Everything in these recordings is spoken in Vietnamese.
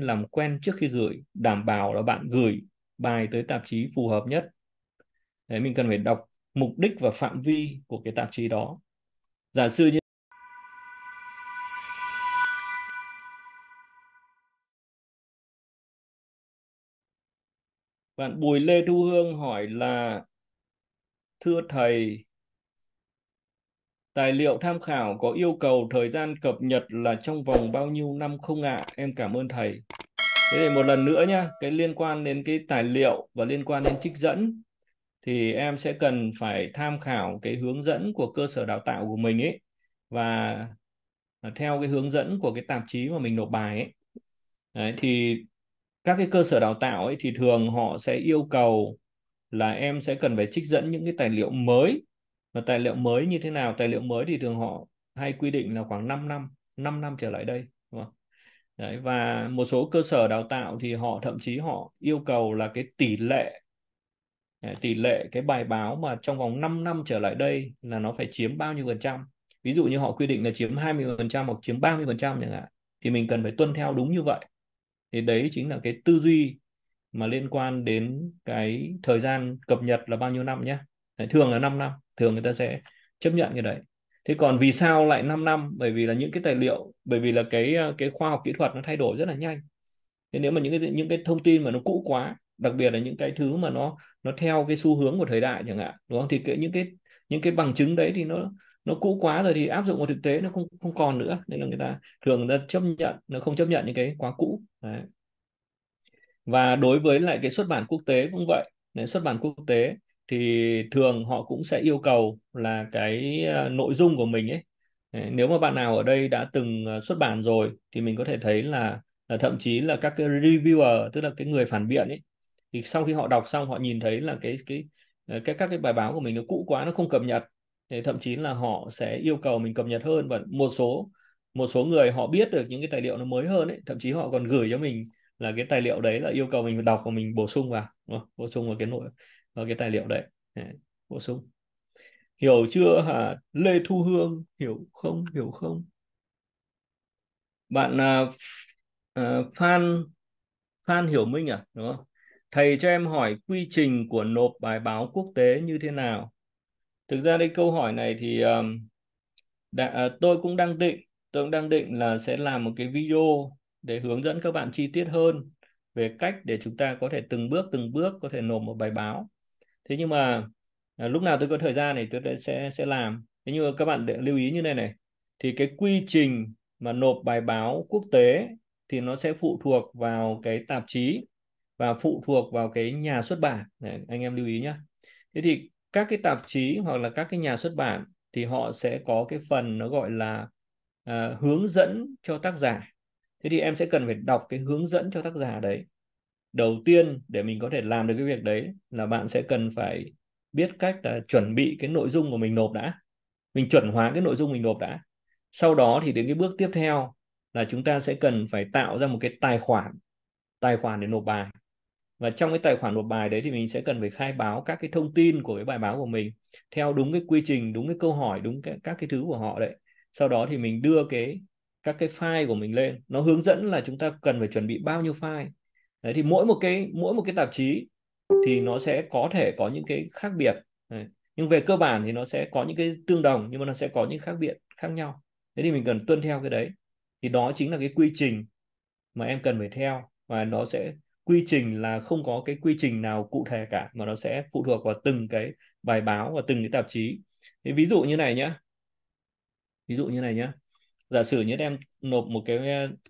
nên làm quen trước khi gửi đảm bảo là bạn gửi bài tới tạp chí phù hợp nhất đấy mình cần phải đọc mục đích và phạm vi của cái tạp chí đó giả sử như bạn Bùi Lê Thu Hương hỏi là thưa thầy Tài liệu tham khảo có yêu cầu thời gian cập nhật là trong vòng bao nhiêu năm không ạ? À? Em cảm ơn thầy. Thế thì một lần nữa nhá, cái liên quan đến cái tài liệu và liên quan đến trích dẫn thì em sẽ cần phải tham khảo cái hướng dẫn của cơ sở đào tạo của mình ấy và theo cái hướng dẫn của cái tạp chí mà mình nộp bài ấy. Đấy, thì các cái cơ sở đào tạo ấy thì thường họ sẽ yêu cầu là em sẽ cần phải trích dẫn những cái tài liệu mới và tài liệu mới như thế nào tài liệu mới thì thường họ hay quy định là khoảng 5 năm 5 năm trở lại đây Đấy, và một số cơ sở đào tạo thì họ thậm chí họ yêu cầu là cái tỷ lệ tỷ lệ cái bài báo mà trong vòng 5 năm trở lại đây là nó phải chiếm bao nhiêu phần trăm ví dụ như họ quy định là chiếm 20 phần trăm hoặc chiếm 30 phần trăm chẳng hạn thì mình cần phải tuân theo đúng như vậy thì đấy chính là cái tư duy mà liên quan đến cái thời gian cập nhật là bao nhiêu năm nhé đấy, thường là 5 năm thường người ta sẽ chấp nhận cái đấy thế còn vì sao lại 5 năm bởi vì là những cái tài liệu bởi vì là cái ờ, cái khoa học kỹ thuật nó thay đổi rất là nhanh thế nếu mà những cái những cái thông tin mà nó cũ quá đặc biệt là những cái thứ mà nó nó theo cái xu hướng của thời đại chẳng hạn đúng không thì cái, những cái những cái bằng chứng đấy thì nó nó cũ quá rồi thì áp dụng vào thực tế nó không không còn nữa nên là người ta thường người ta chấp nhận nó không chấp nhận những cái quá cũ đấy. và đối với lại cái xuất bản quốc tế cũng vậy Đấy, xuất bản quốc tế thì thường họ cũng sẽ yêu cầu là cái ờ, nội dung của mình ấy ờ, nếu mà bạn nào ở đây đã từng ờ, xuất bản rồi thì mình có thể thấy là, là thậm chí là các cái reviewer tức là cái người phản biện ấy thì sau khi họ đọc xong họ nhìn thấy là cái cái các các cái bài báo của mình nó cũ quá nó không cập nhật thì thậm chí là họ sẽ yêu cầu mình cập nhật hơn và một số một số người họ biết được những cái tài liệu nó mới hơn ấy thậm chí họ còn gửi cho mình là cái tài liệu đấy là yêu cầu mình đọc và mình bổ sung vào bổ sung vào cái nội vào cái tài liệu đấy bổ sung hiểu chưa hả lê thu hương hiểu không hiểu không bạn là uh, à, phan phan hiểu minh à đúng không thầy cho em hỏi quy trình của nộp bài báo quốc tế như thế nào thực ra đây câu hỏi này thì um, đã, uh, tôi cũng đang định tôi cũng đang định là sẽ làm một cái video để hướng dẫn các bạn chi tiết hơn về cách để chúng ta có thể từng bước từng bước có thể nộp một bài báo thế nhưng mà à, lúc nào tôi có thời gian này tôi sẽ sẽ làm thế nhưng mà các bạn để lưu ý như này này thì cái quy trình mà nộp bài báo quốc tế thì nó sẽ phụ thuộc vào cái tạp chí và phụ thuộc vào cái nhà xuất bản Đấy, anh em lưu ý nhé thế thì các cái tạp chí hoặc là các cái nhà xuất bản thì họ sẽ có cái phần nó gọi là uh, hướng dẫn cho tác giả thế thì em sẽ cần phải đọc cái hướng dẫn cho tác giả đấy đầu tiên để mình có thể làm được cái việc đấy là bạn sẽ cần phải biết cách là chuẩn bị cái nội dung của mình nộp đã mình chuẩn hóa cái nội dung mình nộp đã sau đó thì đến cái bước tiếp theo là chúng ta sẽ cần phải tạo ra một cái tài khoản tài khoản để nộp bài và trong cái tài khoản nộp bài đấy thì mình sẽ cần phải khai báo các cái thông tin của cái bài báo của mình theo đúng cái quy trình đúng cái câu hỏi đúng cái, các cái thứ của họ đấy sau đó thì mình đưa cái các cái file của mình lên nó hướng dẫn là chúng ta cần phải chuẩn bị bao nhiêu file đấy thì mỗi một cái mỗi một cái tạp chí thì nó sẽ có thể có những cái khác biệt đấy. nhưng về cơ bản thì nó sẽ có những cái tương đồng nhưng mà nó sẽ có những khác biệt khác nhau thế thì mình cần tuân theo cái đấy thì đó chính là cái quy trình mà em cần phải theo và nó sẽ quy trình là không có cái quy trình nào cụ thể cả mà nó sẽ phụ thuộc vào từng cái bài báo và từng cái tạp chí thế ví dụ như này nhé ví dụ như này nhé giả sử như em nộp một cái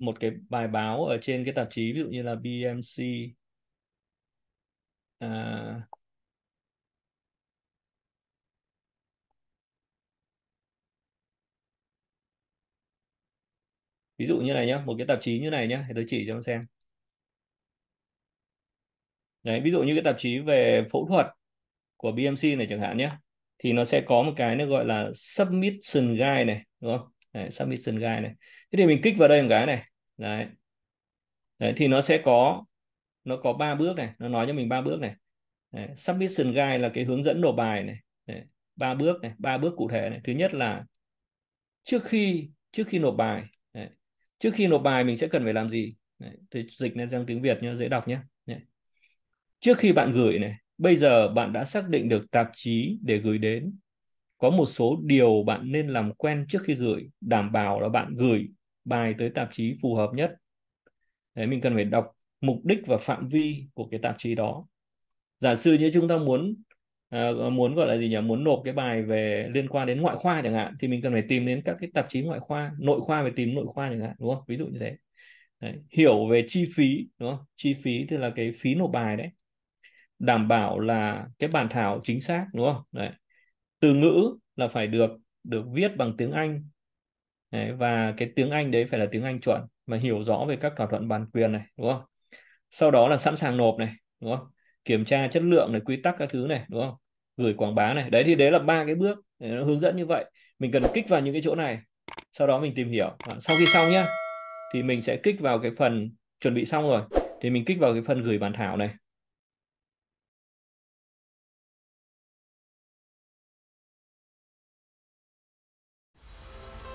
một cái bài báo ở trên cái tạp chí ví dụ như là BMC à, ví dụ như này nhá một cái tạp chí như này nhá thì tôi chỉ cho em xem đấy ví dụ như cái tạp chí về phẫu thuật của BMC này chẳng hạn nhé thì nó sẽ có một cái nó gọi là submission guide này đúng không đấy, submission guide này thế thì mình kích vào đây một cái này đấy đấy thì nó sẽ có nó có ba bước này nó nói cho mình ba bước này đấy, submission guide là cái hướng dẫn nộp bài này ba bước này ba bước cụ thể này thứ nhất là trước khi trước khi nộp bài đấy, trước khi nộp bài mình sẽ cần phải làm gì đấy, tôi dịch lên sang tiếng việt nhé dễ đọc nhé đấy. trước khi bạn gửi này bây giờ bạn đã xác định được tạp chí để gửi đến có một số điều bạn nên làm quen trước khi gửi đảm bảo là bạn gửi bài tới tạp chí phù hợp nhất đấy mình cần phải đọc mục đích và phạm vi của cái tạp chí đó giả sử như chúng ta muốn à, muốn gọi là gì nhỉ muốn nộp cái bài về liên quan đến ngoại khoa chẳng hạn thì mình cần phải tìm đến các cái tạp chí ngoại khoa nội khoa về tìm nội khoa chẳng hạn đúng không ví dụ như thế đấy. hiểu về chi phí đúng không chi phí tức là cái phí nộp bài đấy đảm bảo là cái bản thảo chính xác đúng không đấy từ ngữ là phải được được viết bằng tiếng Anh đấy, và cái tiếng Anh đấy phải là tiếng Anh chuẩn và hiểu rõ về các thỏa thuận bản quyền này đúng không sau đó là sẵn sàng nộp này đúng không kiểm tra chất lượng này quy tắc các thứ này đúng không gửi quảng bá này đấy thì đấy là ba cái bước nó hướng dẫn như vậy mình cần kích vào những cái chỗ này sau đó mình tìm hiểu sau khi xong nhá thì mình sẽ kích vào cái phần chuẩn bị xong rồi thì mình kích vào cái phần gửi bản thảo này